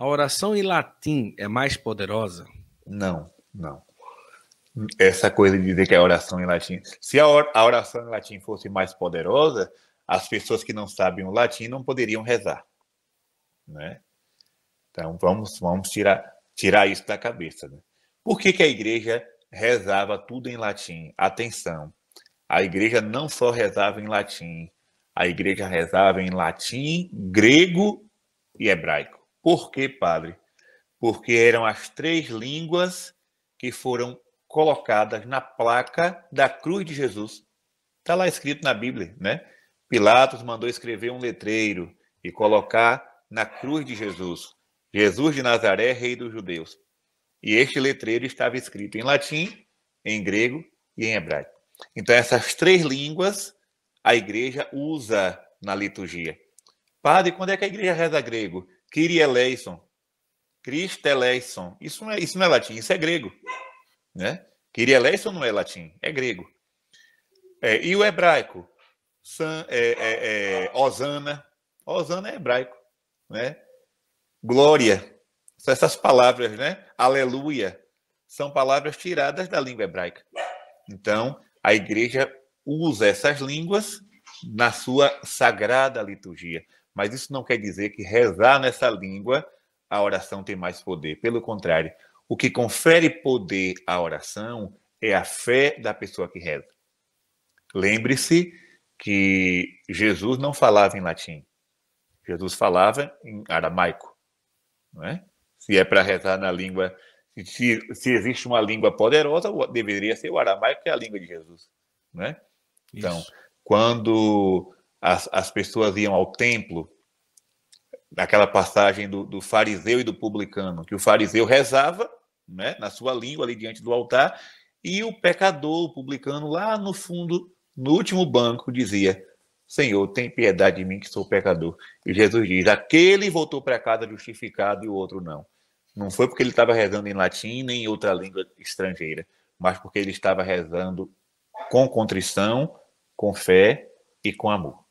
A oração em latim é mais poderosa? Não, não. Essa coisa de dizer que é oração em latim. Se a oração em latim fosse mais poderosa, as pessoas que não sabem o latim não poderiam rezar, né? Então vamos vamos tirar tirar isso da cabeça. Né? Por que, que a igreja rezava tudo em latim? Atenção, a igreja não só rezava em latim, a igreja rezava em latim, grego e hebraico. Por quê, padre? Porque eram as três línguas que foram colocadas na placa da cruz de Jesus. Está lá escrito na Bíblia, né? Pilatos mandou escrever um letreiro e colocar na cruz de Jesus: Jesus de Nazaré, Rei dos Judeus. E este letreiro estava escrito em latim, em grego e em hebraico. Então, essas três línguas a igreja usa na liturgia. Padre, quando é que a igreja reza grego? Kyrieleison, Christeleison. Isso não é, isso não é latim, isso é grego, né? Kyrieleison não é latim, é grego. É, e o hebraico, San, é, é, é Osana, Osana é hebraico, né? Glória, essas palavras, né? Aleluia, são palavras tiradas da língua hebraica. Então, a igreja usa essas línguas na sua sagrada liturgia. Mas isso não quer dizer que rezar nessa língua a oração tem mais poder. Pelo contrário, o que confere poder à oração é a fé da pessoa que reza. Lembre-se que Jesus não falava em latim. Jesus falava em aramaico. Não é? Se é para rezar na língua, se, se, existe uma língua poderosa, deveria ser o aramaico, que é a língua de Jesus. Não é? Então, quando as, as pessoas iam ao templo, naquela passagem do, do fariseu e do publicano, que o fariseu rezava né, na sua língua ali diante do altar, e o pecador, o publicano, lá no fundo, no último banco, dizia: Senhor, tem piedade de mim que sou pecador. E Jesus diz: aquele voltou para casa justificado e o outro não. Não foi porque ele estava rezando em latim nem em outra língua estrangeira, mas porque ele estava rezando com contrição, com fé e com amor.